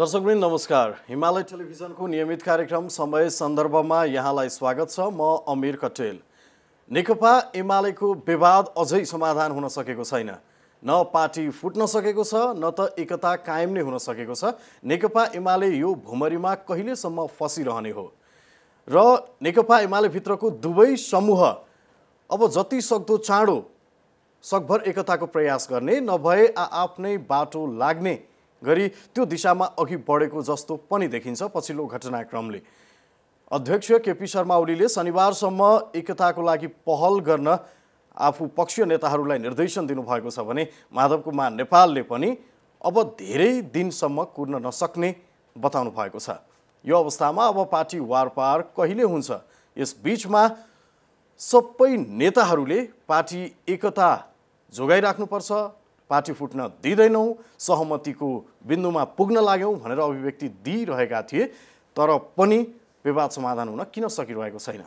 दर्शकवृन्द नमस्कार हिमालय टेलिभिजनको नियमित कार्यक्रम समय सन्दर्भमा यहाँलाई स्वागत छ म अमिर कटेल नेकपा एमालेको विवाद अझै समाधान हुन सकेको छैन न पार्टी फुट्न सकेको छ न त एकता कायम नै हुन सकेको छ नेकपा एमाले यो भुमरीमा कहिलेसम्म फसिरहने हो र नेकपा भित्रको दुवै समूह अब जति सक्दो चाँडो सकभर एकताको प्रयास गर्ने नभए आ आफ्नै बाटो लाग्ने गरी त्यो दिशामा अघि बढेको जस्तो पनि देखिन्छ पछिल्लो घटनाक्रमले अध्यक्ष केपी शर्मा ओलीले शनिबारसम्म एकताको लागि पहल गर्न आफू पक्षीय नेताहरूलाई निर्देशन दिनुभएको छ भने माधव कुमार नेपालले पनि अब धेरै दिनसम्म कुर्न नसक्ने बताउनु भएको छ यो अवस्थामा अब पार्टी वारपार कहिले हुन्छ यस बिचमा सबै नेताहरूले पार्टी एकता जोगाइराख्नुपर्छ पार्टी फुट्न दिँदैनौँ सहमतिको बिन्दुमा पुग्न लाग्यौँ भनेर अभिव्यक्ति दिइरहेका थिए तर पनि विवाद समाधान हुन किन सकिरहेको छैन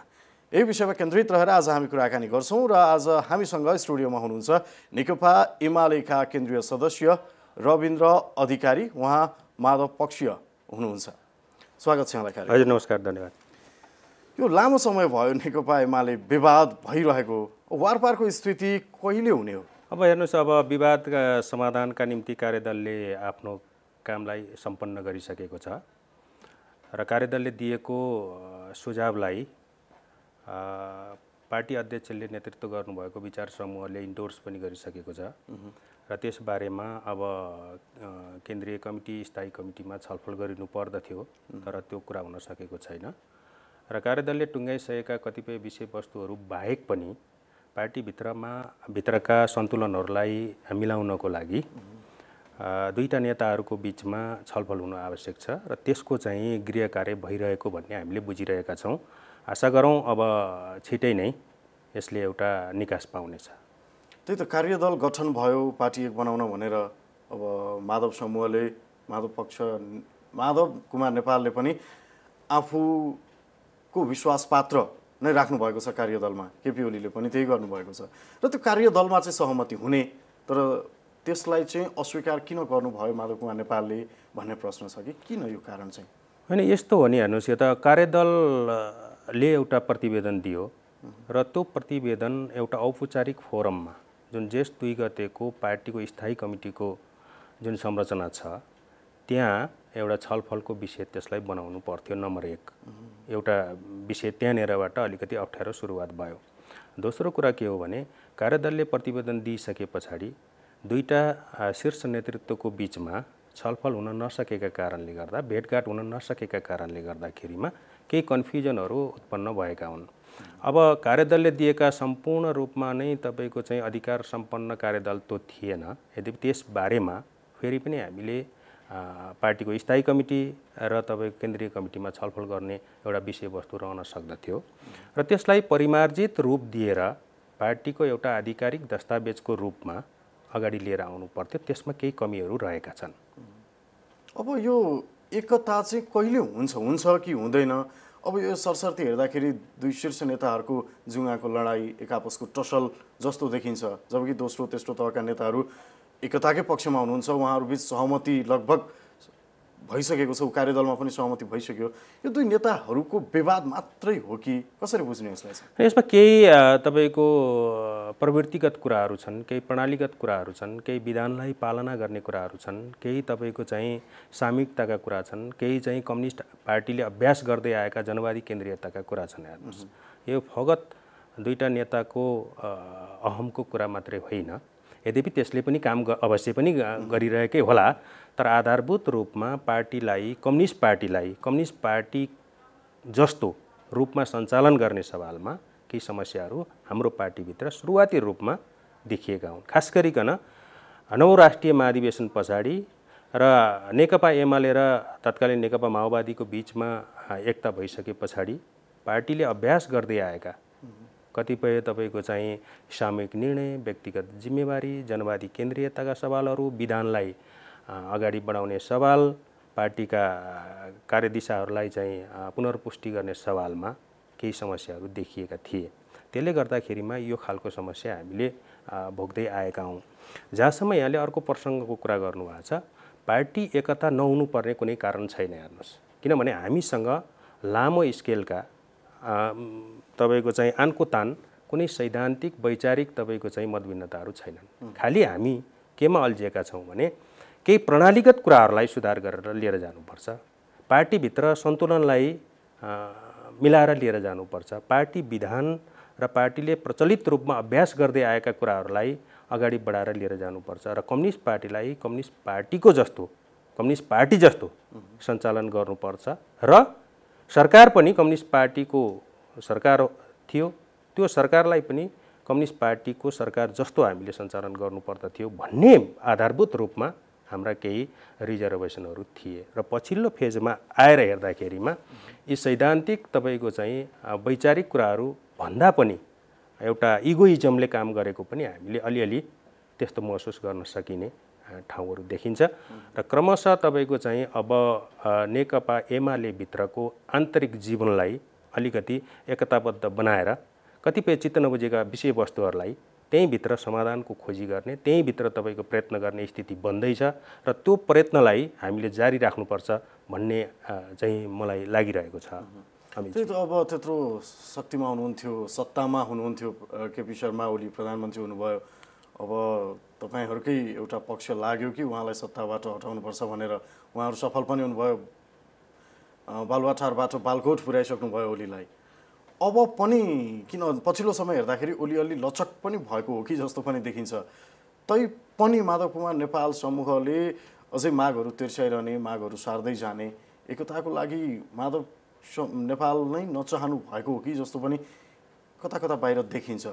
यही विषयमा केन्द्रित रहेर आज हामी कुराकानी गर्छौँ र आज हामीसँग स्टुडियोमा हुनुहुन्छ नेकपा एमालेका केन्द्रीय सदस्य रविन्द्र अधिकारी उहाँ माधव पक्षीय हुनुहुन्छ स्वागत छ यहाँलाई हजुर नमस्कार धन्यवाद यो लामो समय भयो नेकपा एमाले विवाद भइरहेको वारपारको स्थिति कहिले हुने हो अब हेर्नुहोस् अब विवाद समाधानका निम्ति कार्यदलले आफ्नो कामलाई सम्पन्न गरिसकेको छ र कार्यदलले दिएको सुझावलाई पार्टी अध्यक्षले नेतृत्व गर्नुभएको विचार समूहले इन्डोर्स पनि गरिसकेको छ र त्यसबारेमा अब केन्द्रीय कमिटी स्थायी कमिटीमा छलफल गरिनु पर्दथ्यो तर त्यो कुरा हुन सकेको छैन र कार्यदलले टुङ्गाइसकेका कतिपय विषयवस्तुहरू बाहेक पनि पार्टीभित्रमा भित्रका सन्तुलनहरूलाई मिलाउनको लागि दुईवटा नेताहरूको बिचमा छलफल हुनु आवश्यक छ र त्यसको चाहिँ गृह कार्य भइरहेको भन्ने हामीले बुझिरहेका छौँ आशा गरौँ अब छिटै नै यसले एउटा निकास पाउनेछ त्यही त कार्यदल गठन भयो पार्टी एक बनाउन भनेर अब माधव समूहले माधव पक्ष माधव कुमार नेपालले पनि आफूको पात्र नै राख्नुभएको छ कार्यदलमा केपी ओलीले पनि त्यही गर्नुभएको छ र त्यो कार्यदलमा चाहिँ सहमति हुने तर त्यसलाई चाहिँ अस्वीकार किन गर्नुभयो माधव कुमार नेपालले भन्ने प्रश्न छ कि किन यो कारण चाहिँ होइन यस्तो हो नि हेर्नुहोस् यो त कार्यदलले एउटा प्रतिवेदन दियो र त्यो प्रतिवेदन एउटा औपचारिक फोरममा जुन जेष्ठ दुई गतेको पार्टीको स्थायी कमिटीको जुन संरचना छ त्यहाँ एउटा छलफलको विषय त्यसलाई बनाउनु पर्थ्यो नम्बर एक एउटा विषय त्यहाँनिरबाट अलिकति अप्ठ्यारो सुरुवात भयो दोस्रो कुरा के हो भने कार्यदलले प्रतिवेदन दिइसके पछाडि दुईवटा शीर्ष नेतृत्वको बिचमा छलफल हुन नसकेका कारणले गर्दा भेटघाट हुन नसकेका कारणले गर्दाखेरिमा केही कन्फ्युजनहरू उत्पन्न भएका हुन् अब कार्यदलले दिएका सम्पूर्ण रूपमा नै तपाईँको चाहिँ अधिकार सम्पन्न कार्यदल त थिएन यद्यपि त्यसबारेमा फेरि पनि हामीले पार्टीको स्थायी कमिटी र तपाईँको केन्द्रीय कमिटीमा छलफल गर्ने एउटा विषयवस्तु रहन सक्दथ्यो र त्यसलाई परिमार्जित रूप दिएर पार्टीको एउटा आधिकारिक दस्तावेजको रूपमा अगाडि लिएर आउनु पर्थ्यो त्यसमा केही कमीहरू रहेका छन् अब यो एकता चाहिँ कहिले हुन्छ हुन्छ कि हुँदैन अब यो सरसर्ती हेर्दाखेरि दुई शीर्ष नेताहरूको जुङ्गाको लडाइँ एकापसको टसल जस्तो देखिन्छ जबकि दोस्रो तेस्रो तहका नेताहरू एकताकै पक्षमा हुनुहुन्छ उहाँहरू बिच सहमति लगभग भइसकेको छ कार्यदलमा पनि सहमति भइसक्यो यो दुई नेताहरूको विवाद मात्रै हो कि कसरी बुझ्ने यसलाई यसमा केही तपाईँको प्रवृत्तिगत कुराहरू छन् केही प्रणालीगत कुराहरू छन् केही विधानलाई पालना गर्ने कुराहरू छन् केही तपाईँको चाहिँ सामूहिकताका कुरा छन् केही चाहिँ कम्युनिस्ट पार्टीले अभ्यास गर्दै आएका जनवादी केन्द्रीयताका कुरा छन् हेर्नुहोस् यो फगत दुईवटा नेताको अहमको कुरा मात्रै होइन यद्यपि त्यसले पनि काम अवश्य पनि गरिरहेकै होला तर आधारभूत रूपमा पार्टीलाई कम्युनिस्ट पार्टीलाई कम्युनिस्ट पार्टी जस्तो रूपमा सञ्चालन गर्ने सवालमा केही समस्याहरू हाम्रो पार्टीभित्र सुरुवाती रूपमा देखिएका हुन् खास गरिकन नौ राष्ट्रिय महाधिवेशन पछाडि र नेकपा एमाले र तत्कालीन नेकपा माओवादीको बिचमा एकता भइसके पछाडि पार्टीले अभ्यास गर्दै आएका कतिपय तपाईँको चाहिँ सामूहिक निर्णय व्यक्तिगत जिम्मेवारी जनवादी केन्द्रीयताका सवालहरू विधानलाई अगाडि बढाउने सवाल पार्टीका कार्यदिशाहरूलाई चाहिँ पुनर्पुष्टि गर्ने सवालमा केही समस्याहरू देखिएका थिए त्यसले गर्दाखेरिमा यो खालको समस्या हामीले भोग्दै आएका हौँ जहाँसम्म यहाँले अर्को प्रसङ्गको कुरा गर्नुभएको छ पार्टी एकता नहुनुपर्ने कुनै कारण छैन हेर्नुहोस् किनभने हामीसँग लामो स्केलका तपाईँको चाहिँ आनको तान कुनै सैद्धान्तिक वैचारिक तपाईँको चाहिँ मतभिन्नताहरू छैनन् खालि हामी केमा अल्झिएका छौँ भने केही प्रणालीगत कुराहरूलाई सुधार गरेर लिएर जानुपर्छ पार्टीभित्र सन्तुलनलाई मिलाएर लिएर जानुपर्छ पार्टी विधान र पार्टीले प्रचलित रूपमा अभ्यास गर्दै आएका कुराहरूलाई अगाडि बढाएर लिएर जानुपर्छ र कम्युनिस्ट पार्टीलाई कम्युनिस्ट पार्टीको जस्तो कम्युनिस्ट पार्टी जस्तो सञ्चालन गर्नुपर्छ र सरकार पनि कम्युनिस्ट पार्टीको सरकार थियो त्यो सरकारलाई पनि कम्युनिस्ट पार्टीको सरकार जस्तो हामीले सञ्चालन गर्नुपर्दथ्यो भन्ने आधारभूत रूपमा हाम्रा केही रिजर्भेसनहरू थिए र पछिल्लो फेजमा आएर हेर्दाखेरिमा यी सैद्धान्तिक तपाईँको चाहिँ वैचारिक कुराहरू भन्दा पनि एउटा इगोइजमले काम गरेको पनि हामीले अलिअलि त्यस्तो महसुस गर्न सकिने ठाउँहरू देखिन्छ र क्रमशः तपाईँको चाहिँ अब नेकपा एमाले भित्रको आन्तरिक जीवनलाई अलिकति एकताबद्ध बनाएर कतिपय चित्त नबुझेका विषयवस्तुहरूलाई त्यहीँभित्र समाधानको खोजी गर्ने त्यहीँभित्र तपाईँको प्रयत्न गर्ने स्थिति बन्दैछ र त्यो प्रयत्नलाई हामीले जारी राख्नुपर्छ भन्ने चाहिँ मलाई लागिरहेको छ त्यही त अब त्यत्रो शक्तिमा हुनुहुन्थ्यो सत्तामा हुनुहुन्थ्यो केपी शर्मा ओली प्रधानमन्त्री हुनुभयो अब तपाईँहरूकै एउटा पक्ष लाग्यो कि उहाँलाई सत्ताबाट हटाउनुपर्छ भनेर उहाँहरू सफल पनि हुनुभयो बालुवाठारबाट बालकोट पुर्याइसक्नुभयो ओलीलाई अब पनि किन पछिल्लो समय हेर्दाखेरि ओली अलि लचक पनि भएको हो कि जस्तो पनि देखिन्छ तै पनि माधव कुमार नेपाल समूहले अझै मागहरू तिर्स्याइरहने मागहरू सार्दै जाने एकताको लागि माधव नेपाल नै नचाहनु भएको हो कि जस्तो पनि कता कता बाहिर देखिन्छ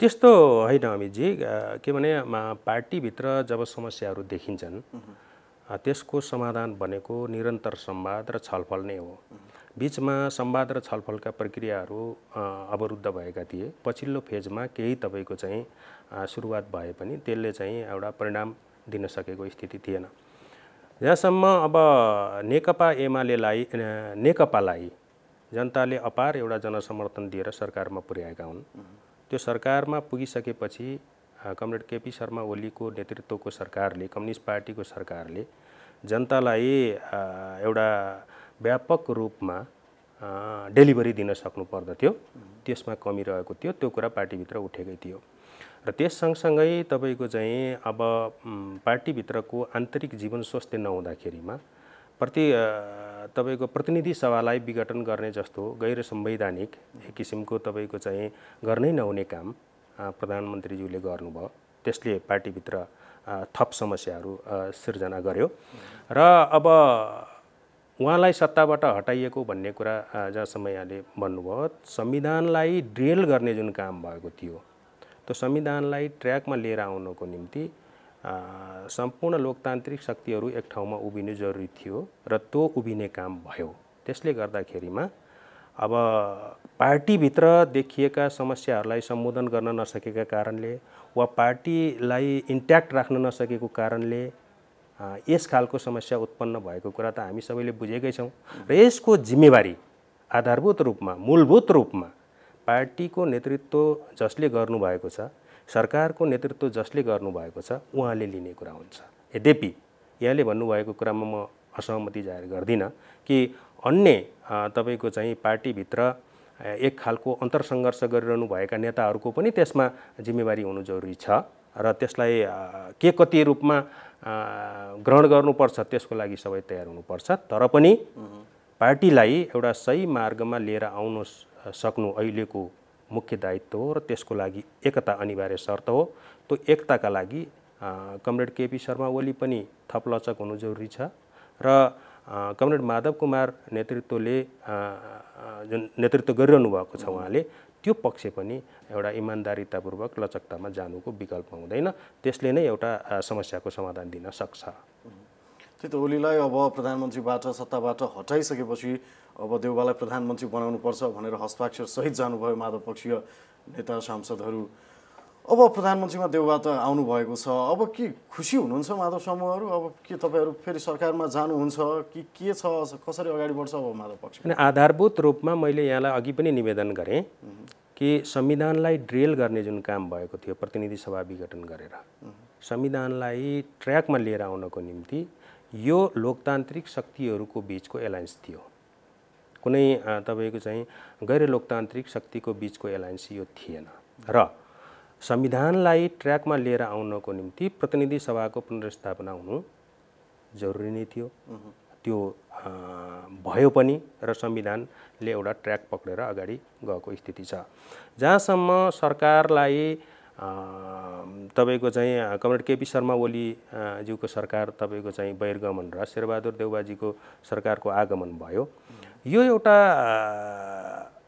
त्यस्तो होइन अमितजी के भने पार्टीभित्र जब समस्याहरू देखिन्छन् त्यसको समाधान भनेको निरन्तर संवाद र छलफल नै हो बिचमा संवाद र छलफलका प्रक्रियाहरू अवरुद्ध भएका थिए पछिल्लो फेजमा केही तपाईँको चाहिँ सुरुवात भए पनि त्यसले चाहिँ एउटा परिणाम दिन सकेको स्थिति थिएन यहाँसम्म अब नेकपा एमालेलाई नेकपालाई जनताले अपार एउटा जनसमर्थन दिएर सरकारमा पुर्याएका हुन् त्यो सरकारमा पुगिसकेपछि कमरेड केपी शर्मा ओलीको नेतृत्वको सरकारले कम्युनिस्ट पार्टीको सरकारले जनतालाई एउटा व्यापक रूपमा डेलिभरी दिन सक्नु पर्दथ्यो त्यसमा कमी रहेको थियो त्यो कुरा पार्टीभित्र उठेकै थियो र त्यस सँगसँगै तपाईँको चाहिँ अब पार्टीभित्रको आन्तरिक जीवन स्वस्थ नहुँदाखेरिमा प्रति तपाईँको प्रतिनिधि सभालाई विघटन गर्ने जस्तो गैर संवैधानिक एक किसिमको तपाईँको चाहिँ गर्नै नहुने काम प्रधानमन्त्रीज्यूले गर्नुभयो त्यसले पार्टीभित्र थप समस्याहरू सिर्जना गर्यो र अब उहाँलाई सत्ताबाट हटाइएको भन्ने कुरा जहाँसम्म यहाँले भन्नुभयो संविधानलाई ड्रिल गर्ने जुन काम भएको थियो त्यो संविधानलाई ट्र्याकमा लिएर आउनको निम्ति सम्पूर्ण लोकतान्त्रिक शक्तिहरू एक ठाउँमा उभिनु जरुरी थियो र त्यो उभिने काम भयो त्यसले गर्दाखेरिमा अब पार्टीभित्र देखिएका समस्याहरूलाई सम्बोधन गर्न नसकेका कारणले वा पार्टीलाई इन्ट्याक्ट राख्न नसकेको कारणले यस खालको समस्या उत्पन्न भएको कुरा त हामी सबैले बुझेकै छौँ र यसको जिम्मेवारी आधारभूत रूपमा मूलभूत रूपमा पार्टीको नेतृत्व जसले गर्नुभएको छ सरकारको नेतृत्व जसले गर्नुभएको छ उहाँले लिने कुरा हुन्छ यद्यपि यहाँले भन्नुभएको कुरामा म असहमति जाहेर गर्दिनँ कि अन्य तपाईँको चाहिँ पार्टीभित्र एक खालको गरिरहनु भएका नेताहरूको पनि त्यसमा जिम्मेवारी हुनु जरुरी छ र त्यसलाई के कति रूपमा ग्रहण गर्नुपर्छ त्यसको लागि सबै तयार हुनुपर्छ तर पनि पार्टीलाई एउटा सही मार्गमा लिएर आउनु सक्नु अहिलेको मुख्य दायित्व हो र त्यसको लागि एकता अनिवार्य शर्त हो त्यो एकताका लागि कमरेड केपी शर्मा ओली पनि थप लचक हुनु जरुरी छ र कमरेड माधव कुमार नेतृत्वले जुन नेतृत्व गरिरहनु भएको छ उहाँले त्यो पक्ष पनि एउटा इमान्दारितापूर्वक लचकतामा जानुको विकल्प हुँदैन त्यसले नै एउटा समस्याको समाधान दिन सक्छ त्यही त ओलीलाई अब प्रधानमन्त्रीबाट सत्ताबाट हटाइसकेपछि अब देउबालाई प्रधानमन्त्री बनाउनुपर्छ भनेर हस्ताक्षरसहित जानुभयो माधव पक्षीय नेता सांसदहरू अब प्रधानमन्त्रीमा त आउनुभएको छ अब के खुसी हुनुहुन्छ माधव समूहहरू अब के तपाईँहरू फेरि सरकारमा जानुहुन्छ कि के छ कसरी अगाडि बढ्छ अब माधव पक्ष अनि आधारभूत रूपमा मैले यहाँलाई अघि पनि निवेदन गरेँ कि संविधानलाई ड्रिल गर्ने जुन काम भएको थियो प्रतिनिधि सभा विघटन गरेर संविधानलाई ट्र्याकमा लिएर आउनको निम्ति यो लोकतान्त्रिक शक्तिहरूको बिचको एलायन्स थियो कुनै तपाईँको चाहिँ गैर लोकतान्त्रिक शक्तिको बिचको एलायन्स यो थिएन र संविधानलाई ट्र्याकमा लिएर आउनको निम्ति प्रतिनिधि सभाको पुनर्स्थापना हुनु जरुरी नै थियो त्यो भयो पनि र संविधानले एउटा ट्र्याक पक्रेर अगाडि गएको स्थिति छ जहाँसम्म सरकारलाई तपाईँको चाहिँ कमरेड केपी शर्मा ओलीज्यूको सरकार तपाईँको चाहिँ बहिर्गमन र शेरबहादुर देउबाजीको सरकारको आगमन भयो यो एउटा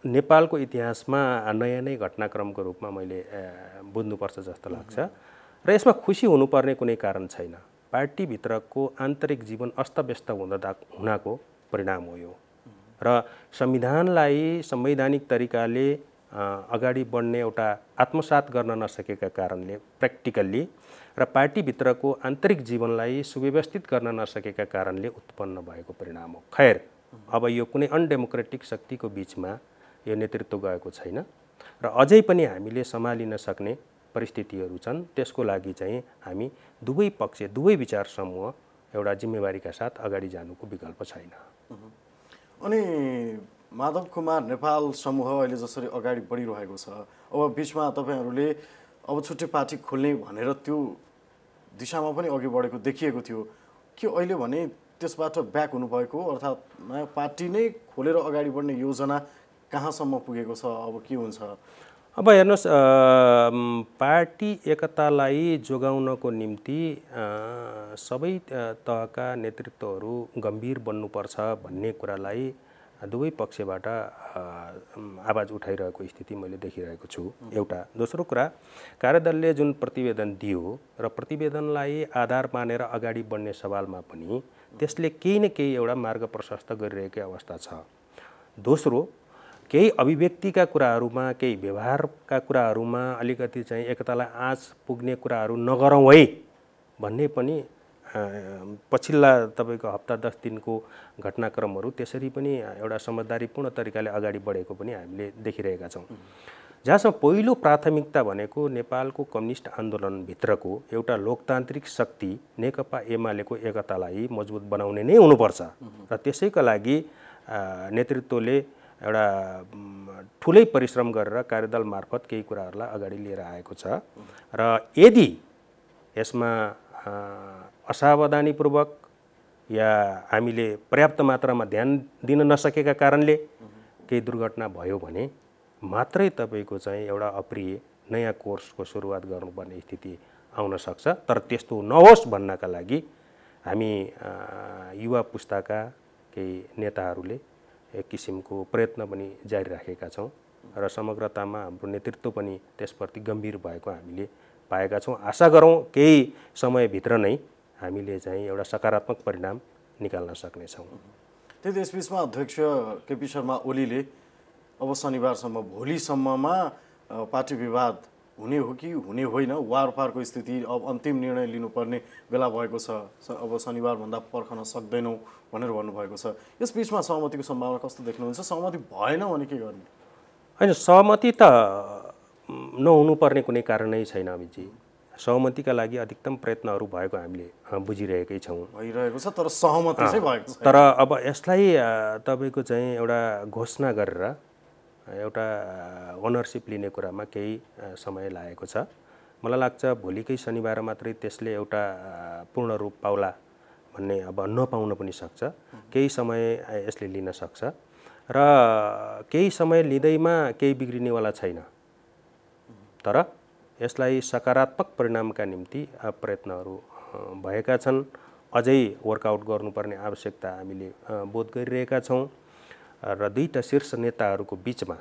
नेपालको इतिहासमा नयाँ नै घटनाक्रमको रूपमा मैले बुझ्नुपर्छ जस्तो लाग्छ र यसमा खुसी हुनुपर्ने कुनै कारण छैन पार्टीभित्रको आन्तरिक जीवन अस्तव्यस्त हुँदा हुनाको परिणाम हो यो र संविधानलाई संवैधानिक तरिकाले अगाडि बढ्ने एउटा आत्मसात गर्न नसकेका कारणले प्र्याक्टिकल्ली र पार्टीभित्रको आन्तरिक जीवनलाई सुव्यवस्थित गर्न नसकेका कारणले उत्पन्न भएको परिणाम हो खैर अब यो कुनै अनडेमोक्रेटिक शक्तिको बिचमा यो नेतृत्व गएको छैन र अझै पनि हामीले सम्हालिन सक्ने परिस्थितिहरू छन् त्यसको लागि चाहिँ हामी दुवै पक्ष दुवै विचार समूह एउटा जिम्मेवारीका साथ अगाडि जानुको विकल्प छैन अनि माधव कुमार नेपाल समूह अहिले जसरी अगाडि बढिरहेको छ अब बिचमा तपाईँहरूले अब छुट्टै पार्टी खोल्ने भनेर त्यो दिशामा पनि अघि बढेको देखिएको थियो के अहिले भने त्यसबाट ब्याक हुनुभएको अर्थात् नयाँ पार्टी नै खोलेर अगाडि बढ्ने योजना कहाँसम्म पुगेको छ अब के हुन्छ अब हेर्नुहोस् पार्टी एकतालाई जोगाउनको निम्ति सबै तहका नेतृत्वहरू गम्भीर बन्नुपर्छ भन्ने कुरालाई दुवै पक्षबाट आवाज उठाइरहेको स्थिति मैले देखिरहेको छु एउटा दोस्रो कुरा कार्यदलले जुन प्रतिवेदन दियो र प्रतिवेदनलाई आधार मानेर अगाडि बढ्ने सवालमा पनि त्यसले केही न केही एउटा मार्ग प्रशस्त गरिरहेकै अवस्था छ दोस्रो केही अभिव्यक्तिका कुराहरूमा केही व्यवहारका कुराहरूमा अलिकति चाहिँ एकतालाई आँच पुग्ने कुराहरू नगरौँ है भन्ने पनि पछिल्ला तपाईँको हप्ता दस दिनको घटनाक्रमहरू त्यसरी पनि एउटा समझदारीपूर्ण तरिकाले अगाडि बढेको पनि हामीले देखिरहेका छौँ जहाँसम्म पहिलो प्राथमिकता भनेको नेपालको कम्युनिस्ट आन्दोलनभित्रको एउटा लोकतान्त्रिक शक्ति नेकपा एमालेको एकतालाई मजबुत बनाउने नै हुनुपर्छ र त्यसैका लागि नेतृत्वले एउटा ठुलै परिश्रम गरेर कार्यदल मार्फत केही कुराहरूलाई अगाडि लिएर आएको छ र यदि यसमा असावधानीपूर्वक या हामीले पर्याप्त मात्रामा ध्यान दिन नसकेका कारणले केही दुर्घटना भयो भने मात्रै तपाईँको चाहिँ एउटा अप्रिय नयाँ कोर्सको सुरुवात गर्नुपर्ने स्थिति आउन सक्छ तर त्यस्तो नहोस् भन्नका लागि हामी युवा पुस्ताका केही नेताहरूले एक किसिमको प्रयत्न पनि जारी राखेका छौँ र समग्रतामा हाम्रो नेतृत्व पनि त्यसप्रति गम्भीर भएको हामीले पाएका छौँ आशा गरौँ केही समयभित्र नै हामीले चाहिँ एउटा सकारात्मक परिणाम निकाल्न सक्नेछौँ त्यही यसबिचमा अध्यक्ष केपी शर्मा ओलीले अब शनिबारसम्म भोलिसम्ममा पार्टी विवाद हुने हो कि हुने होइन वारपारको स्थिति अब अन्तिम निर्णय लिनुपर्ने बेला भएको छ अब शनिबारभन्दा पर्खन सक्दैनौँ भनेर भन्नुभएको छ यस बिचमा सहमतिको सम्भावना कस्तो देख्नुहुन्छ सहमति भएन भने के गर्ने होइन सहमति त नहुनुपर्ने कुनै कारण नै छैन अमितजी सहमतिका लागि अधिकतम प्रयत्नहरू भएको हामीले बुझिरहेकै छौँ भइरहेको छ तर सहमति चाहिँ भएको छ तर अब यसलाई तपाईँको चाहिँ एउटा घोषणा गरेर एउटा ओनरसिप लिने कुरामा केही समय लागेको छ मलाई लाग्छ भोलिकै शनिबार मात्रै त्यसले एउटा पूर्ण रूप पाउला भन्ने अब नपाउन पनि सक्छ केही समय यसले लिन सक्छ र केही समय लिँदैमा केही बिग्रिनेवाला छैन तर यसलाई सकारात्मक परिणामका निम्ति प्रयत्नहरू भएका छन् अझै वर्कआउट गर्नुपर्ने आवश्यकता हामीले बोध गरिरहेका छौँ र दुईवटा शीर्ष नेताहरूको बिचमा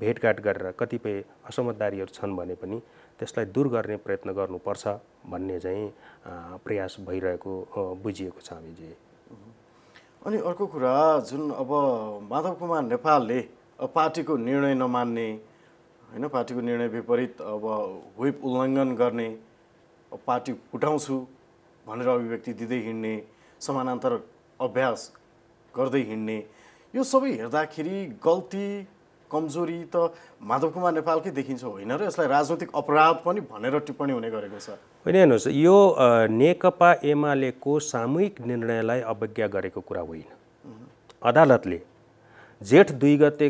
भेटघाट गरेर कतिपय असमझदारीहरू छन् भने पनि त्यसलाई दूर गर्ने प्रयत्न गर्नुपर्छ भन्ने चाहिँ प्रयास भइरहेको बुझिएको छ हामीजी अनि अर्को कुरा जुन अब माधव कुमार नेपालले पार्टीको निर्णय नमान्ने होइन पार्टीको निर्णय विपरीत अब वेप उल्लङ्घन गर्ने पार्टी फुटाउँछु भनेर अभिव्यक्ति दिँदै हिँड्ने समानान्तर अभ्यास गर्दै हिँड्ने यो सबै हेर्दाखेरि गल्ती कमजोरी त माधव कुमार नेपालकै देखिन्छ होइन र यसलाई राजनैतिक अपराध पनि भनेर टिप्पणी हुने गरेको छ होइन हेर्नुहोस् यो नेकपा एमालेको सामूहिक निर्णयलाई अवज्ञा गरेको कुरा होइन अदालतले जेठ दुई गते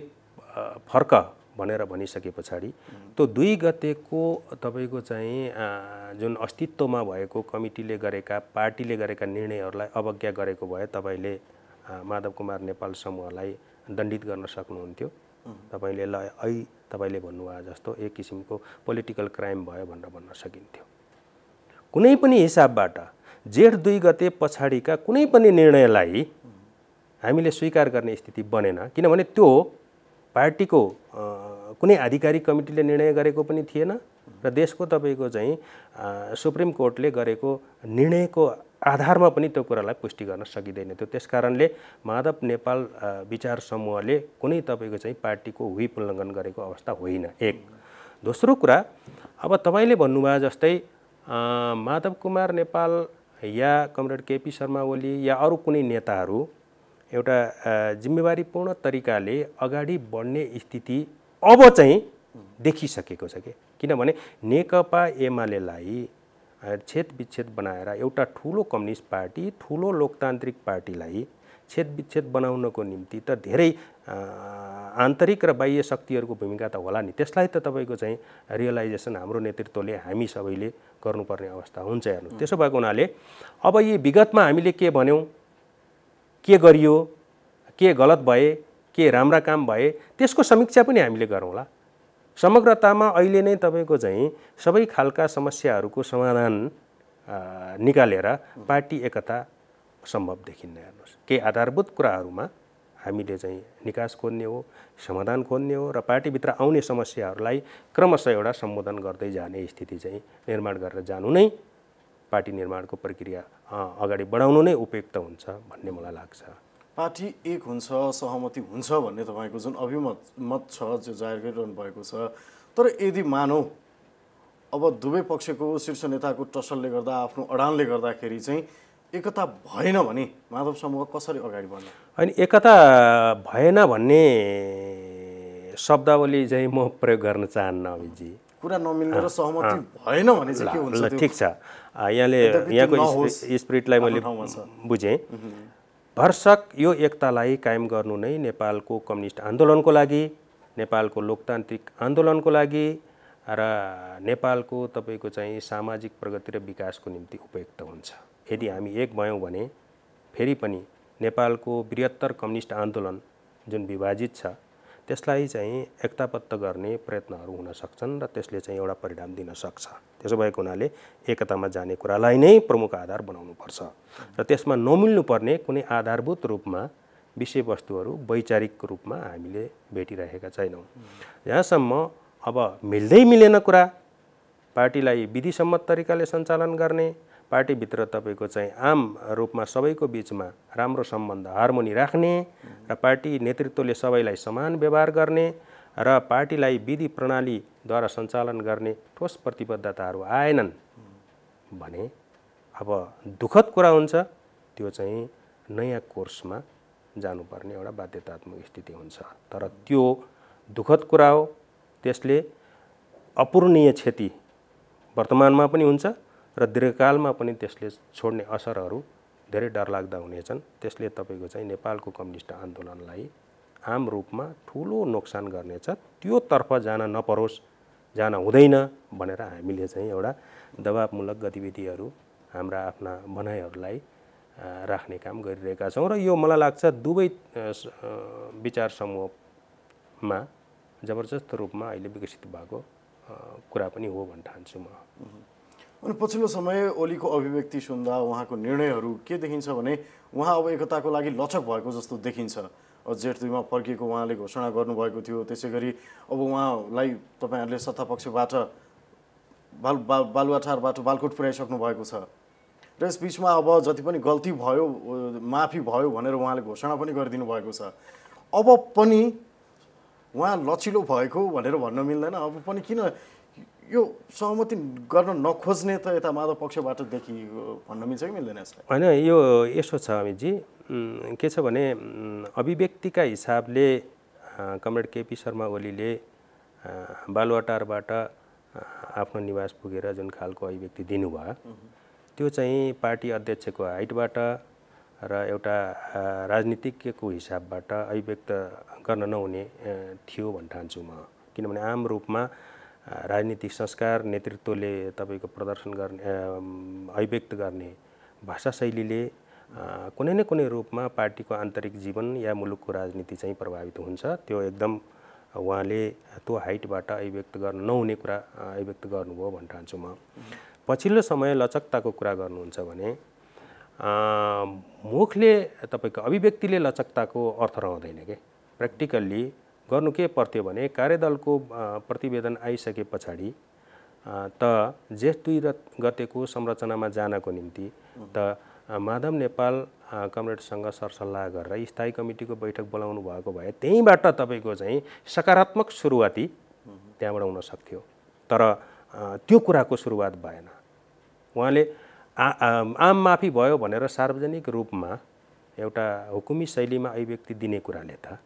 फर्क भनेर भनिसके पछाडि त्यो दुई गतेको तपाईँको चाहिँ जुन अस्तित्वमा भएको कमिटीले गरेका पार्टीले गरेका निर्णयहरूलाई अवज्ञा गरेको भए तपाईँले माधव कुमार नेपाल समूहलाई दण्डित गर्न सक्नुहुन्थ्यो तपाईँले ल ऐ तपाईँले भन्नुभयो जस्तो एक किसिमको पोलिटिकल क्राइम भयो भनेर भन्न सकिन्थ्यो कुनै पनि हिसाबबाट जेठ दुई गते पछाडिका कुनै पनि निर्णयलाई हामीले स्वीकार गर्ने स्थिति बनेन किनभने त्यो पार्टीको कुनै आधिकारिक कमिटीले निर्णय गरेको पनि थिएन र देशको तपाईँको चाहिँ सुप्रिम कोर्टले गरेको निर्णयको आधारमा पनि त्यो कुरालाई पुष्टि गर्न सकिँदैन थियो त्यस कारणले माधव नेपाल विचार समूहले कुनै तपाईँको चाहिँ पार्टीको व्हिप उल्लङ्घन गरेको अवस्था होइन एक दोस्रो कुरा अब तपाईँले भन्नुभयो जस्तै माधव कुमार नेपाल या कमरेड केपी शर्मा ओली या अरू कुनै नेताहरू एउटा जिम्मेवारीपूर्ण तरिकाले अगाडि बढ्ने स्थिति अब चाहिँ देखिसकेको छ कि किनभने नेकपा एमालेलाई छेद विच्छेद बनाएर एउटा ठुलो कम्युनिस्ट पार्टी ठुलो लोकतान्त्रिक पार्टीलाई छेद विच्छेद बनाउनको निम्ति त धेरै आन्तरिक र बाह्य शक्तिहरूको भूमिका त होला नि त्यसलाई त तपाईँको चाहिँ रियलाइजेसन हाम्रो नेतृत्वले हामी सबैले गर्नुपर्ने अवस्था हुन्छ हेर्नु त्यसो भएको हुनाले अब यी विगतमा हामीले के भन्यौँ के गरियो के गलत भए के राम्रा काम भए त्यसको समीक्षा पनि हामीले गरौँला समग्रतामा अहिले नै तपाईँको चाहिँ सबै खालका समस्याहरूको समाधान निकालेर पार्टी एकता सम्भव देखिन्न हेर्नुहोस् केही आधारभूत कुराहरूमा हामीले चाहिँ निकास खोज्ने हो समाधान खोज्ने हो र पार्टीभित्र आउने समस्याहरूलाई क्रमशः एउटा सम्बोधन गर्दै जाने स्थिति चाहिँ निर्माण गरेर जानु नै पार्टी निर्माणको प्रक्रिया अगाडि बढाउनु नै उपयुक्त हुन्छ भन्ने मलाई लाग्छ पार्टी एक हुन्छ सहमति हुन्छ भन्ने तपाईँको जुन अभिमत मत छ जो जाहेर गरिरहनु भएको छ तर यदि मानौँ अब दुवै पक्षको शीर्ष नेताको टसलले गर्दा आफ्नो अडानले गर्दाखेरि चाहिँ एकता भएन भने माधव समूह कसरी अगाडि बढ्ने होइन एकता भएन भन्ने शब्दावली चाहिँ म प्रयोग गर्न चाहन्न अभिजी कुरा नमिल्ने र सहमति भएन भने चाहिँ के हुन्छ ठिक छ यहाँले यहाँको स्पिरिटलाई मैले बुझेँ भरसक यो एकतालाई कायम गर्नु नै नेपालको कम्युनिस्ट आन्दोलनको लागि नेपालको लोकतान्त्रिक आन्दोलनको लागि र नेपालको तपाईँको चाहिँ सामाजिक प्रगति र विकासको निम्ति उपयुक्त हुन्छ यदि हामी एक भयौँ भने फेरि पनि नेपालको बृहत्तर कम्युनिस्ट आन्दोलन जुन विभाजित छ त्यसलाई चाहिँ एकताबद्ध गर्ने प्रयत्नहरू हुन सक्छन् र त्यसले चाहिँ एउटा परिणाम दिन सक्छ त्यसो भएको हुनाले एकतामा जाने कुरालाई नै प्रमुख आधार बनाउनुपर्छ र त्यसमा नमिल्नुपर्ने कुनै आधारभूत रूपमा विषयवस्तुहरू वैचारिक रूपमा हामीले भेटिरहेका छैनौँ यहाँसम्म अब मिल्दै मिलेन कुरा पार्टीलाई विधिसम्मत तरिकाले सञ्चालन गर्ने पार्टीभित्र तपाईँको चाहिँ आम रूपमा सबैको बिचमा राम्रो सम्बन्ध हार्मोनी राख्ने र पार्टी नेतृत्वले सबैलाई समान व्यवहार गर्ने र पार्टीलाई विधि प्रणालीद्वारा सञ्चालन गर्ने ठोस प्रतिबद्धताहरू आएनन् भने अब दुःखद कुरा हुन्छ त्यो चाहिँ नयाँ कोर्समा जानुपर्ने एउटा बाध्यतात्मक स्थिति हुन्छ तर त्यो दुःखद कुरा हो त्यसले अपूर्णीय क्षति वर्तमानमा पनि हुन्छ र दीर्घकालमा पनि त्यसले छोड्ने असरहरू धेरै डरलाग्दा हुनेछन् त्यसले तपाईँको चाहिँ नेपालको कम्युनिस्ट आन्दोलनलाई आम रूपमा ठुलो नोक्सान गर्नेछ त्योतर्फ जान नपरोस् जान हुँदैन भनेर हामीले चाहिँ एउटा दबावमूलक गतिविधिहरू हाम्रा आफ्ना भनाइहरूलाई राख्ने काम गरिरहेका छौँ र यो मलाई लाग्छ दुवै विचार समूहमा जबरजस्त रूपमा अहिले विकसित भएको कुरा पनि हो भन्ने ठान्छु म अनि पछिल्लो समय ओलीको अभिव्यक्ति सुन्दा उहाँको निर्णयहरू के देखिन्छ भने उहाँ अब एकताको लागि लचक भएको जस्तो देखिन्छ जेठ दुईमा फर्किएको उहाँले घोषणा गर्नुभएको थियो त्यसै गरी अब उहाँलाई तपाईँहरूले सत्तापक्षबाट बाल बाल बालुवाठारबाट बालकोट पुर्याइसक्नु भएको छ र यस अब जति पनि गल्ती भयो माफी भयो भनेर उहाँले घोषणा पनि गरिदिनु भएको छ अब पनि उहाँ लचिलो भएको भनेर भन्न मिल्दैन अब पनि किन यो सहमति गर्न नखोज्ने त यता माधव पक्षबाट देखिएको भन्न मिल्छ कि मिल्दैन यसलाई होइन यो यसो छ अमितजी के छ भने अभिव्यक्तिका हिसाबले कमरेड केपी शर्मा ओलीले बालुवाटारबाट आफ्नो निवास पुगेर जुन खालको अभिव्यक्ति दिनुभयो त्यो चाहिँ पार्टी अध्यक्षको हाइटबाट र एउटा राजनीतिज्ञको हिसाबबाट अभिव्यक्त गर्न नहुने थियो भन्न ठान्छु म किनभने आम रूपमा राजनीतिक संस्कार नेतृत्वले तपाईँको प्रदर्शन गर्ने अभिव्यक्त गर्ने भाषा शैलीले कुनै न कुनै रूपमा पार्टीको आन्तरिक जीवन या मुलुकको राजनीति चाहिँ प्रभावित हुन्छ त्यो एकदम उहाँले त्यो हाइटबाट अभिव्यक्त गर्न नहुने कुरा अभिव्यक्त गर्नुभयो भन्न चाहन्छु म पछिल्लो समय लचकताको कुरा गर्नुहुन्छ भने मुखले तपाईँको अभिव्यक्तिले लचकताको अर्थ रहँदैन कि प्र्याक्टिकल्ली गर्नु के पर्थ्यो भने कार्यदलको प्रतिवेदन आइसके पछाडि त जेठ दुई गतेको संरचनामा जानको निम्ति त माधव नेपाल कमरेडसँग सरसल्लाह गरेर स्थायी कमिटीको बैठक बोलाउनु भएको भए त्यहीँबाट तपाईँको चाहिँ सकारात्मक सुरुवाती त्यहाँबाट हुन सक्थ्यो तर त्यो कुराको सुरुवात भएन उहाँले आम माफी भयो भनेर सार्वजनिक रूपमा एउटा हुकुमी शैलीमा अभिव्यक्ति दिने कुराले त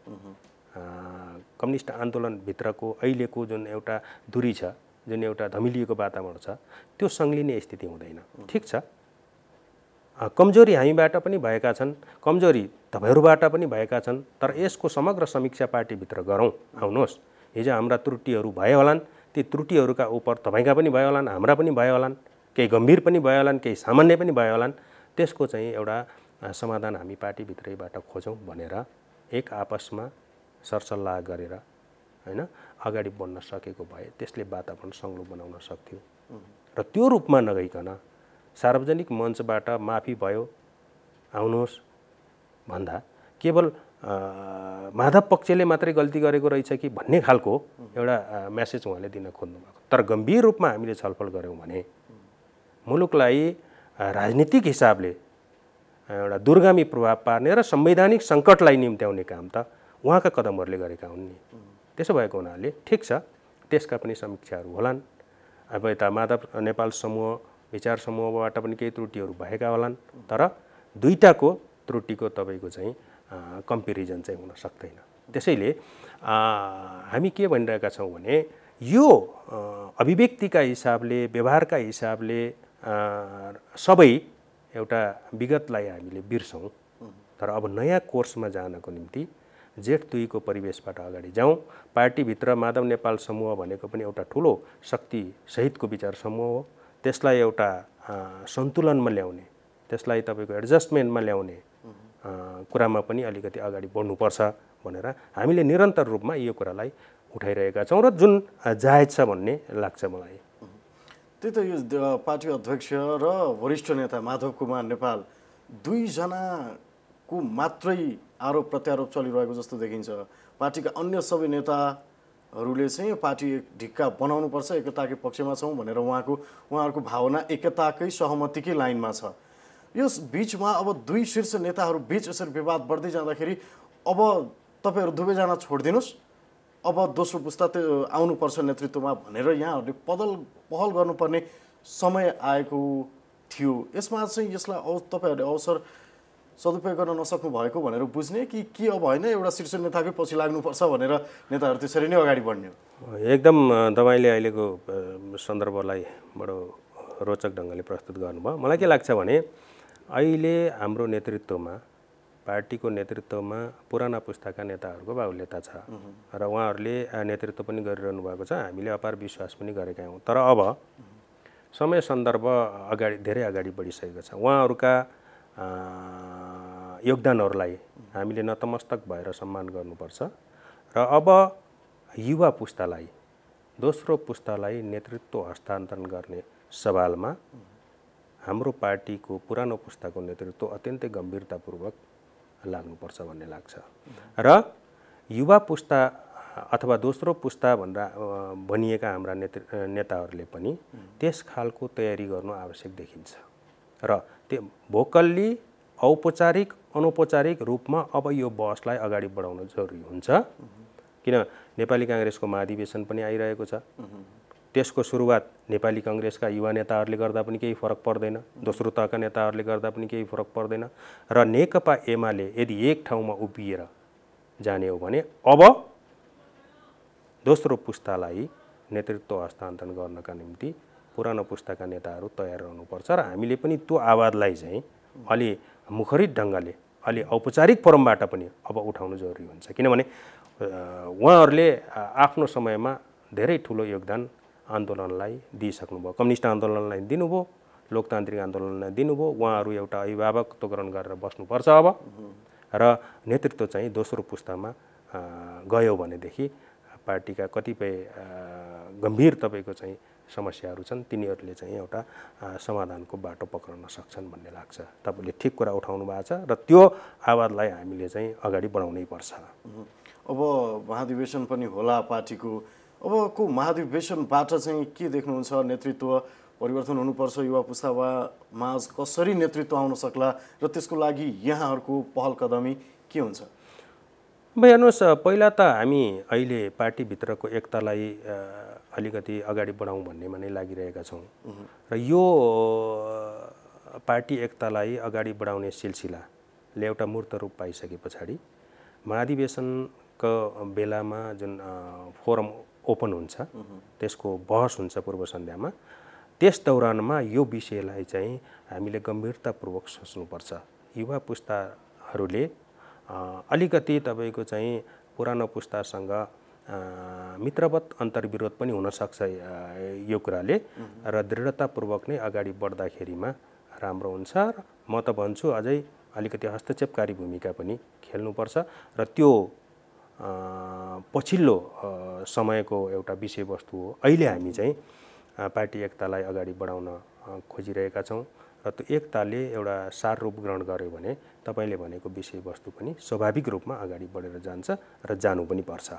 कम्युनिस्ट आन्दोलनभित्रको अहिलेको जुन एउटा दुरी छ जुन एउटा धमिलिएको वातावरण छ त्यो सङ्लिने स्थिति हुँदैन ठिक छ कमजोरी हामीबाट पनि भएका छन् कमजोरी तपाईँहरूबाट पनि भएका छन् तर यसको समग्र समीक्षा पार्टीभित्र गरौँ आउनुहोस् हिजो हाम्रा त्रुटिहरू भयो होलान् ती त्रुटिहरूका उप तपाईँका पनि भयो होलान् हाम्रा पनि भयो होलान् केही गम्भीर पनि भयो होलान् केही सामान्य पनि भयो होलान् त्यसको चाहिँ एउटा समाधान हामी पार्टीभित्रैबाट खोजौँ भनेर एक आपसमा सरसल्लाह गरेर होइन अगाडि बढ्न सकेको भए त्यसले वातावरण सङ्लो बनाउन सक्थ्यो र त्यो रूपमा नगइकन सार्वजनिक मञ्चबाट माफी भयो आउनुहोस् भन्दा केवल माधव पक्षले मात्रै गल्ती गरेको रहेछ कि भन्ने खालको एउटा म्यासेज उहाँले दिन खोज्नु भएको तर गम्भीर रूपमा हामीले छलफल गऱ्यौँ भने मुलुकलाई राजनीतिक हिसाबले एउटा दुर्गामी प्रभाव पार्ने र संवैधानिक सङ्कटलाई निम्त्याउने काम त उहाँका कदमहरूले गरेका हुन् नि त्यसो भएको हुनाले ठिक छ त्यसका पनि समीक्षाहरू होलान् अब यता माधव नेपाल समूह विचार समूहबाट पनि केही त्रुटिहरू भएका होलान् तर दुईवटाको त्रुटिको तपाईँको चाहिँ कम्पेरिजन चाहिँ हुन सक्दैन त्यसैले हामी के भनिरहेका छौँ भने यो अभिव्यक्तिका हिसाबले व्यवहारका हिसाबले सबै एउटा विगतलाई हामीले बिर्सौँ तर अब नयाँ कोर्समा जानको निम्ति जेठ दुईको परिवेशबाट अगाडि जाउँ पार्टीभित्र माधव नेपाल समूह भनेको पनि एउटा ठुलो शक्ति सहितको विचार समूह हो त्यसलाई एउटा सन्तुलनमा ल्याउने त्यसलाई तपाईँको एडजस्टमेन्टमा ल्याउने कुरामा पनि अलिकति अगाडि बढ्नुपर्छ भनेर हामीले निरन्तर रूपमा यो कुरालाई उठाइरहेका छौँ र जुन जायज छ भन्ने लाग्छ मलाई त्यही त यो पार्टी अध्यक्ष र वरिष्ठ नेता माधव कुमार नेपाल दुईजना को मात्रै आरोप प्रत्यारोप चलिरहेको जस्तो देखिन्छ पार्टीका अन्य सबै नेताहरूले चाहिँ पार्टी एक ढिक्का बनाउनुपर्छ एकताकै पक्षमा छौँ भनेर उहाँको उहाँहरूको भावना एकताकै सहमतिकै लाइनमा छ यस बिचमा अब दुई शीर्ष नेताहरू बिच यसरी विवाद बढ्दै जाँदाखेरि अब तपाईँहरू दुवैजना छोडिदिनुहोस् अब दोस्रो पुस्ता त्यो आउनुपर्छ नेतृत्वमा भनेर यहाँहरूले पदल पहल गर्नुपर्ने समय आएको थियो यसमा चाहिँ यसलाई अव तपाईँहरूले अवसर सदुपयोग गर्न नसक्नु भएको भनेर बुझ्ने कि के अब होइन एउटा शीर्ष नेताकै पछि लाग्नुपर्छ भनेर नेताहरू त्यसरी नै अगाडि बढ्ने एकदम तपाईँले अहिलेको सन्दर्भलाई बडो रोचक ढङ्गले प्रस्तुत गर्नुभयो मलाई के लाग्छ भने अहिले हाम्रो नेतृत्वमा पार्टीको नेतृत्वमा पुराना पुस्ताका नेताहरूको बाहुल्यता छ र उहाँहरूले नेतृत्व पनि गरिरहनु भएको छ हामीले अपार विश्वास पनि गरेका हौँ तर अब समय सन्दर्भ अगाडि धेरै अगाडि बढिसकेको छ उहाँहरूका योगदानहरूलाई हामीले नतमस्तक भएर सम्मान गर्नुपर्छ र अब युवा पुस्तालाई दोस्रो पुस्तालाई नेतृत्व हस्तान्तरण गर्ने सवालमा हाम्रो पार्टीको पुरानो पुस्ताको नेतृत्व अत्यन्तै गम्भीरतापूर्वक लाग्नुपर्छ भन्ने लाग्छ र युवा पुस्ता अथवा दोस्रो पुस्ता भनेर भनिएका हाम्रा नेतृ नेताहरूले पनि त्यस खालको तयारी गर्नु आवश्यक देखिन्छ र त्यो भोकल्ली औपचारिक अनौपचारिक रूपमा अब यो बहसलाई अगाडि बढाउन जरुरी हुन्छ किन नेपाली काङ्ग्रेसको महाधिवेशन पनि आइरहेको छ त्यसको सुरुवात नेपाली कङ्ग्रेसका युवा नेताहरूले गर्दा पनि केही फरक पर्दैन दोस्रो तहका नेताहरूले गर्दा पनि केही फरक पर्दैन र नेकपा एमाले यदि एक ठाउँमा उभिएर जाने हो भने अब दोस्रो पुस्तालाई नेतृत्व हस्तान्तरण गर्नका निम्ति पुरानो पुस्ताका नेताहरू तयार रहनुपर्छ र हामीले पनि त्यो आवाजलाई चाहिँ अलि मुखरित ढङ्गले अलि औपचारिक फोरमबाट पनि अब उठाउनु जरुरी हुन्छ किनभने उहाँहरूले आफ्नो समयमा धेरै ठुलो योगदान आन्दोलनलाई दिइसक्नुभयो कम्युनिस्ट आन्दोलनलाई दिनुभयो लोकतान्त्रिक आन्दोलनलाई दिनुभयो उहाँहरू एउटा अभिभावकत्व ग्रहण गरेर बस्नुपर्छ अब र नेतृत्व चाहिँ दोस्रो पुस्तामा गयो भनेदेखि पार्टीका कतिपय गम्भीर तपाईँको चाहिँ समस्याहरू छन् तिनीहरूले चाहिँ एउटा समाधानको बाटो पक्राउन सक्छन् भन्ने लाग्छ तपाईँले ठिक कुरा उठाउनु भएको छ र त्यो आवाजलाई हामीले चाहिँ अगाडि बढाउनै पर्छ अब महाधिवेशन पनि होला पार्टीको अबको महाधिवेशनबाट चाहिँ के देख्नुहुन्छ नेतृत्व परिवर्तन हुनुपर्छ युवा पुस्तामा माझ कसरी नेतृत्व आउन सक्ला र त्यसको लागि यहाँहरूको पहल कदमी के हुन्छ अब हेर्नुहोस् पहिला त हामी अहिले पार्टीभित्रको एकतालाई अलिकति अगाडि बढाउँ भन्नेमा नै लागिरहेका छौँ र यो पार्टी एकतालाई अगाडि बढाउने सिलसिलाले एउटा मूर्त रूप पाइसके पछाडि महाधिवेशनको बेलामा जुन फोरम ओपन हुन्छ त्यसको बहस हुन्छ पूर्व सन्ध्यामा त्यस दौरानमा यो विषयलाई चाहिँ हामीले गम्भीरतापूर्वक सोच्नुपर्छ युवा पुस्ताहरूले अलिकति तपाईँको चाहिँ पुरानो पुस्तासँग मित्रवत अन्तर्विरोध पनि हुनसक्छ यो कुराले र दृढतापूर्वक नै अगाडि बढ्दाखेरिमा राम्रो हुन्छ र म त भन्छु अझै अलिकति हस्तक्षेपकारी भूमिका पनि खेल्नुपर्छ र त्यो पछिल्लो समयको एउटा विषयवस्तु हो अहिले हामी चाहिँ पार्टी एकतालाई अगाडि बढाउन खोजिरहेका छौँ र त्यो एकताले एउटा सार रूप ग्रहण गर्यो भने तपाईँले भनेको विषयवस्तु पनि स्वाभाविक रूपमा अगाडि बढेर जान्छ र जानु पनि पर्छ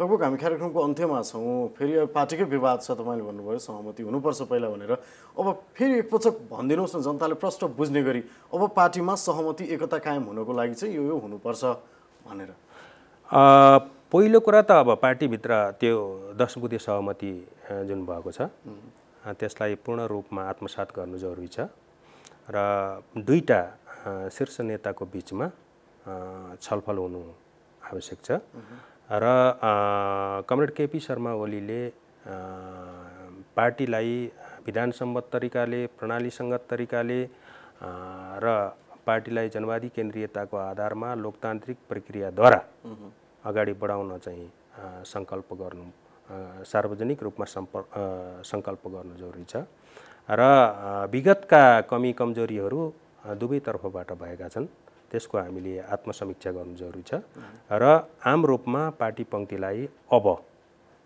लगभग हामी कार्यक्रमको अन्त्यमा छौँ फेरि पार्टीकै विवाद छ तपाईँले भन्नुभयो सहमति हुनुपर्छ पहिला भनेर अब फेरि एकपटक भनिदिनुहोस् न जनताले प्रष्ट बुझ्ने गरी अब पार्टीमा सहमति एकता कायम हुनको लागि चाहिँ यो यो हुनुपर्छ भनेर पहिलो कुरा त अब पार्टीभित्र त्यो दस बुधे सहमति जुन भएको छ त्यसलाई पूर्ण रूपमा आत्मसात गर्नु जरुरी छ र दुईवटा शीर्ष नेताको बिचमा छलफल हुनु आवश्यक छ र कमरेड केपी शर्मा ओलीले पार्टीलाई विधानसम्मत तरिकाले प्रणालीसङ्गत तरिकाले र पार्टीलाई जनवादी केन्द्रीयताको आधारमा लोकतान्त्रिक प्रक्रियाद्वारा अगाडि बढाउन चाहिँ सङ्कल्प गर्नु सार्वजनिक रूपमा सम्पर्क सङ्कल्प गर्नु जरुरी छ र विगतका कमी कमजोरीहरू दुवैतर्फबाट भएका छन् त्यसको हामीले आत्मसमीक्षा गर्नु जरुरी छ र आम रूपमा पार्टी पङ्क्तिलाई अब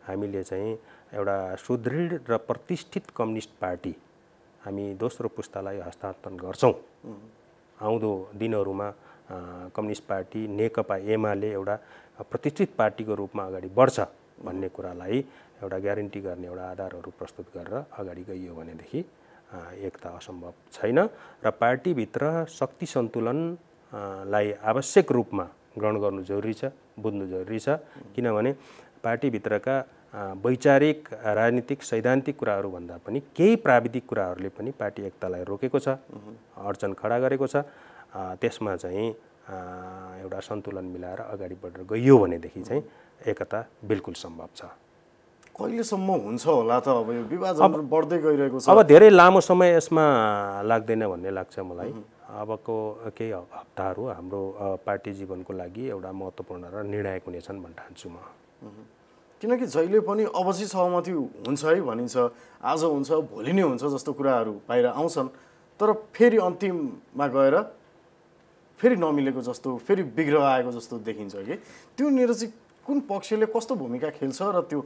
हामीले चाहिँ एउटा सुदृढ र प्रतिष्ठित कम्युनिस्ट पार्टी हामी दोस्रो पुस्तालाई हस्तान्तरण गर्छौँ आउँदो दिनहरूमा कम्युनिस्ट पार्टी नेकपा एमाले एउटा प्रतिष्ठित पार्टीको रूपमा अगाडि बढ्छ भन्ने कुरालाई एउटा ग्यारेन्टी गर्ने एउटा आधारहरू प्रस्तुत गरेर अगाडि गइयो भनेदेखि एकता असम्भव छैन र पार्टीभित्र शक्ति सन्तुलन लाई आवश्यक रूपमा ग्रहण गर्नु जरुरी छ बुझ्नु जरुरी छ किनभने पार्टीभित्रका वैचारिक राजनीतिक सैद्धान्तिक कुराहरूभन्दा पनि केही प्राविधिक कुराहरूले पनि पार्टी एकतालाई रोकेको छ अडचन खडा गरेको छ त्यसमा चाहिँ एउटा सन्तुलन मिलाएर अगाडि बढेर गइयो भनेदेखि चाहिँ एकता बिल्कुल सम्भव छ कहिलेसम्म हुन्छ होला त अब यो विवाद बढ्दै गइरहेको छ अब धेरै लामो समय यसमा लाग्दैन भन्ने लाग्छ मलाई अबको केही हप्ताहरू हाम्रो पार्टी जीवनको लागि एउटा महत्त्वपूर्ण र निर्णायक हुनेछन् भन्न चाहन्छु म किनकि जहिले पनि अवश्य सहमति हुन्छ है भनिन्छ आज हुन्छ भोलि नै हुन्छ जस्तो कुराहरू बाहिर आउँछन् तर फेरि अन्तिममा गएर फेरि नमिलेको जस्तो फेरि बिग्र आएको जस्तो देखिन्छ कि निर चाहिँ कुन पक्षले कस्तो भूमिका खेल्छ र त्यो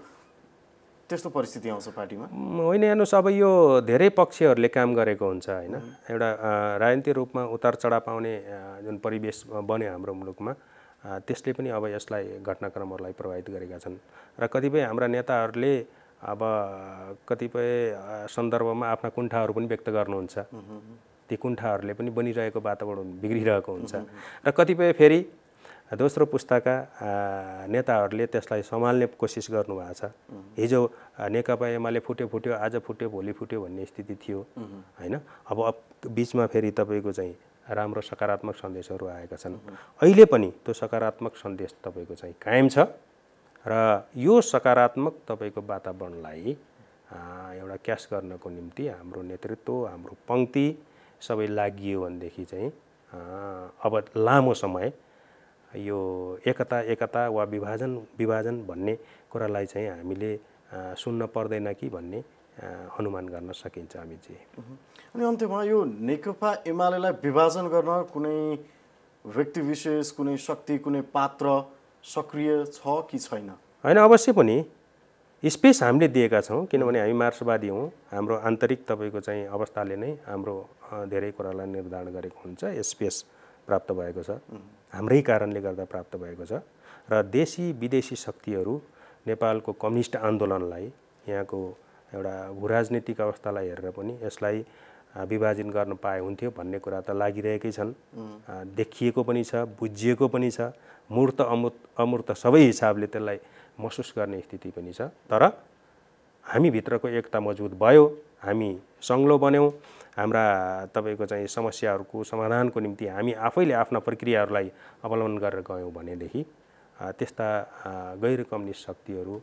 त्यस्तो परिस्थिति आउँछ पार्टीमा होइन हेर्नुहोस् अब यो धेरै पक्षहरूले काम गरेको हुन्छ होइन एउटा राजनीतिक रूपमा उतार चढाव पाउने जुन परिवेश बन्यो हाम्रो मुलुकमा त्यसले पनि अब यसलाई घटनाक्रमहरूलाई प्रभावित गरेका छन् र कतिपय हाम्रा नेताहरूले अब कतिपय सन्दर्भमा आफ्ना कुण्ठाहरू पनि व्यक्त गर्नुहुन्छ ती कुण्ठाहरूले पनि बनिरहेको वातावरण बिग्रिरहेको हुन्छ र कतिपय फेरि दोस्रो पुस्ताका नेताहरूले त्यसलाई सम्हाल्ने कोसिस गर्नुभएको छ हिजो नेकपा एमाले फुट्यो फुट्यो आज फुट्यो भोलि फुट्यो भन्ने स्थिति थियो होइन अब बिचमा फेरि तपाईँको चाहिँ राम्रो सकारात्मक सन्देशहरू आएका छन् अहिले पनि त्यो सकारात्मक सन्देश तपाईँको चाहिँ कायम छ र यो सकारात्मक तपाईँको वातावरणलाई एउटा क्यास गर्नको निम्ति हाम्रो नेतृत्व हाम्रो पङ्क्ति सबै लागियो भनेदेखि चाहिँ अब लामो समय यो एकता एकता वा विभाजन विभाजन भन्ने कुरालाई चाहिँ हामीले सुन्न पर्दैन कि भन्ने अनुमान गर्न सकिन्छ हामी चाहिँ अनि अन्त्यमा यो नेकपा एमालेलाई विभाजन गर्न कुनै व्यक्ति विशेष कुनै शक्ति कुनै पात्र सक्रिय छ कि छैन होइन अवश्य पनि स्पेस हामीले दिएका छौँ किनभने हामी मार्क्सवादी हौँ हाम्रो आन्तरिक तपाईँको चाहिँ अवस्थाले नै हाम्रो धेरै कुरालाई निर्धारण गरेको हुन्छ स्पेस प्राप्त भएको छ हाम्रै कारणले गर्दा प्राप्त भएको छ र देशी विदेशी शक्तिहरू नेपालको कम्युनिस्ट आन्दोलनलाई यहाँको एउटा भूराजनीतिक अवस्थालाई हेरेर पनि यसलाई विभाजन गर्न पाए हुन्थ्यो भन्ने कुरा त लागिरहेकै छन् देखिएको पनि छ बुझिएको पनि छ मूर्त अमूर्त अमूर्त सबै हिसाबले त्यसलाई महसुस गर्ने स्थिति पनि छ तर हामीभित्रको एकता मजबुत भयो हामी सङ्लो बन्यौँ हाम्रा तपाईँको चाहिँ समस्याहरूको समाधानको निम्ति हामी आफैले आफ्ना प्रक्रियाहरूलाई अवलम्बन गरेर गयौँ भनेदेखि त्यस्ता गैर कम्युनिस्ट शक्तिहरू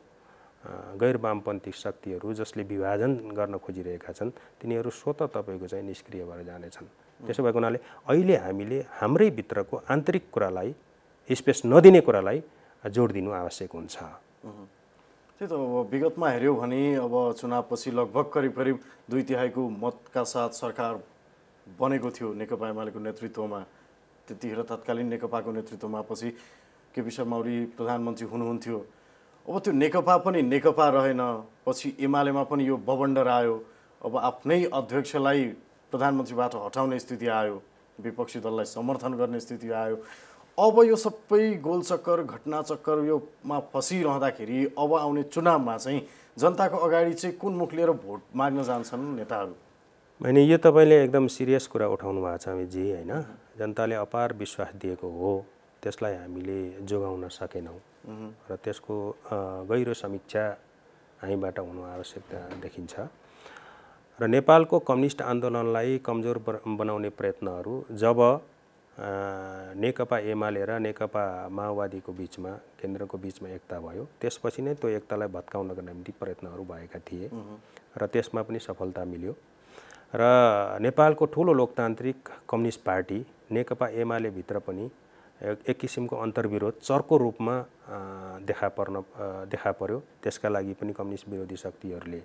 गैर वामपन्थी शक्तिहरू जसले विभाजन गर्न खोजिरहेका छन् तिनीहरू स्वतः तपाईँको चाहिँ निष्क्रिय भएर जानेछन् त्यसो भएको हुनाले अहिले हामीले हाम्रै भित्रको आन्तरिक कुरालाई स्पेस नदिने कुरालाई जोड दिनु आवश्यक हुन्छ त्यही त अब विगतमा हेऱ्यो भने अब चुनावपछि लगभग करिब करिब दुई तिहाईको मतका साथ सरकार बनेको थियो नेकपा एमालेको नेतृत्वमा त्यतिखेर तत्कालीन नेकपाको नेतृत्वमा पछि केपी शर्मा ओली प्रधानमन्त्री हुनुहुन्थ्यो अब त्यो नेकपा पनि नेकपा रहेन पछि एमालेमा पनि यो बबन्डर आयो अब आफ्नै अध्यक्षलाई प्रधानमन्त्रीबाट हटाउने स्थिति आयो विपक्षी दललाई समर्थन गर्ने स्थिति आयो अब यो सबै गोलचक्कर घटनाचक्कर योमा फसिरहँदाखेरि अब आउने चुनावमा चाहिँ जनताको अगाडि चाहिँ कुन मुख लिएर भोट माग्न जान्छन् नेताहरू होइन यो तपाईँले एकदम सिरियस कुरा उठाउनु भएको छ अमितजी होइन जनताले अपार विश्वास दिएको हो त्यसलाई हामीले जोगाउन सकेनौँ र त्यसको गहिरो समीक्षा हामीबाट हुनु आवश्यक देखिन्छ र नेपालको कम्युनिस्ट आन्दोलनलाई कमजोर बनाउने प्रयत्नहरू जब नेकपा एमाले र नेकपा माओवादीको बिचमा केन्द्रको बिचमा एकता भयो त्यसपछि नै त्यो एकतालाई भत्काउनका निम्ति प्रयत्नहरू भएका थिए र त्यसमा पनि सफलता मिल्यो र नेपालको ठुलो लोकतान्त्रिक कम्युनिस्ट पार्टी नेकपा एमाले भित्र पनि एक किसिमको अन्तर्विरोध चर्को रूपमा देखा पर्न देखा पर्यो त्यसका लागि पनि कम्युनिस्ट विरोधी शक्तिहरूले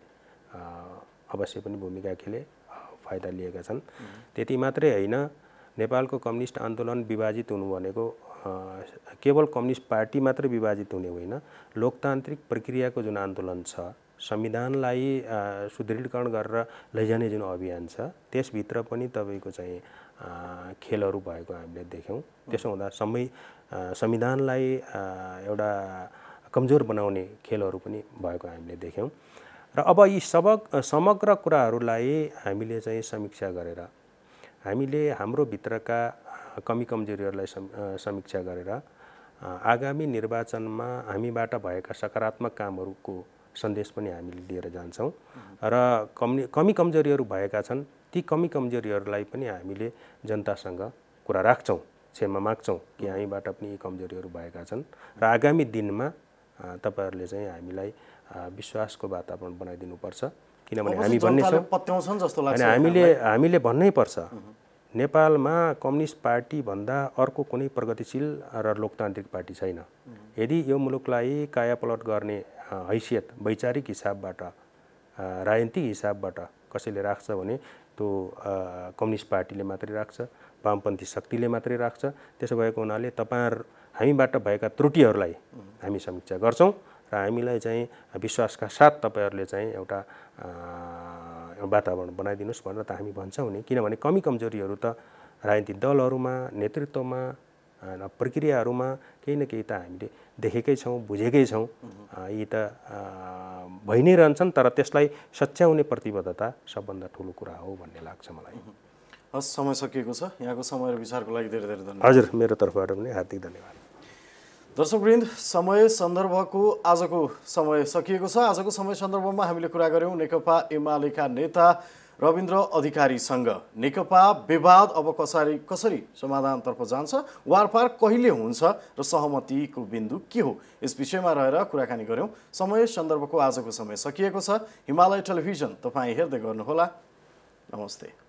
अवश्य पनि भूमिका खेले फाइदा लिएका छन् त्यति मात्रै होइन नेपालको कम्युनिस्ट आन्दोलन विभाजित हुनु भनेको केवल कम्युनिस्ट पार्टी मात्र विभाजित हुने होइन लोकतान्त्रिक प्रक्रियाको जुन आन्दोलन छ संविधानलाई सुदृढीकरण गरेर लैजाने जुन अभियान छ त्यसभित्र पनि तपाईँको चाहिँ खेलहरू भएको हामीले देख्यौँ त्यसो हुँदा समय संविधानलाई एउटा कमजोर बनाउने खेलहरू पनि भएको हामीले देख्यौँ र अब यी सबक समग्र कुराहरूलाई हामीले चाहिँ समीक्षा गरेर हामीले हाम्रो भित्रका कमी कमजोरीहरूलाई समीक्षा गरेर आगामी निर्वाचनमा हामीबाट भएका सकारात्मक कामहरूको सन्देश पनि हामीले लिएर जान्छौँ र कमी कमी कमजोरीहरू भएका छन् ती कमी कमजोरीहरूलाई पनि हामीले जनतासँग कुरा राख्छौँ क्षमा माग्छौँ कि हामीबाट पनि यी कमजोरीहरू भएका छन् र आगामी दिनमा तपाईँहरूले चाहिँ हामीलाई विश्वासको वातावरण बनाइदिनुपर्छ किनभने हामी भन्ने जस्तो लाग्छ हामीले हामीले भन्नै पर्छ नेपालमा कम्युनिस्ट पार्टीभन्दा अर्को कुनै प्रगतिशील र लोकतान्त्रिक पार्टी छैन यदि यो मुलुकलाई कायापलट गर्ने हैसियत वैचारिक हिसाबबाट राजनीतिक हिसाबबाट कसैले राख्छ भने त्यो कम्युनिस्ट पार्टीले मात्रै राख्छ वामपन्थी शक्तिले मात्रै राख्छ त्यसो भएको हुनाले तपाईँहरू हामीबाट भएका त्रुटिहरूलाई हामी समीक्षा गर्छौँ र हामीलाई चाहिँ विश्वासका साथ तपाईँहरूले चाहिँ एउटा वातावरण बनाइदिनुहोस् भनेर त हामी भन्छौँ नि किनभने कमी कमजोरीहरू त राजनीतिक दलहरूमा नेतृत्वमा प्रक्रियाहरूमा केही न केही त हामीले देखेकै छौँ बुझेकै छौँ यी त भइ नै रहन्छन् तर त्यसलाई सच्याउने प्रतिबद्धता सबभन्दा ठुलो कुरा हो भन्ने लाग्छ मलाई हस् समय सकिएको छ यहाँको समय र विचारको लागि धेरै धेरै धन्यवाद हजुर मेरो तर्फबाट पनि हार्दिक धन्यवाद दर्शकवृन्द समय सन्दर्भको आजको समय सकिएको छ आजको समय सन्दर्भमा हामीले कुरा गऱ्यौँ नेकपा एमालेका नेता रविन्द्र अधिकारीसँग नेकपा विवाद अब कसरी कसरी समाधानतर्फ जान्छ वारपार कहिले हुन्छ र सहमतिको बिन्दु के हो यस विषयमा रहेर कुराकानी गऱ्यौँ समय सन्दर्भको आजको समय सकिएको छ हिमालय टेलिभिजन तपाईँ हेर्दै गर्नुहोला नमस्ते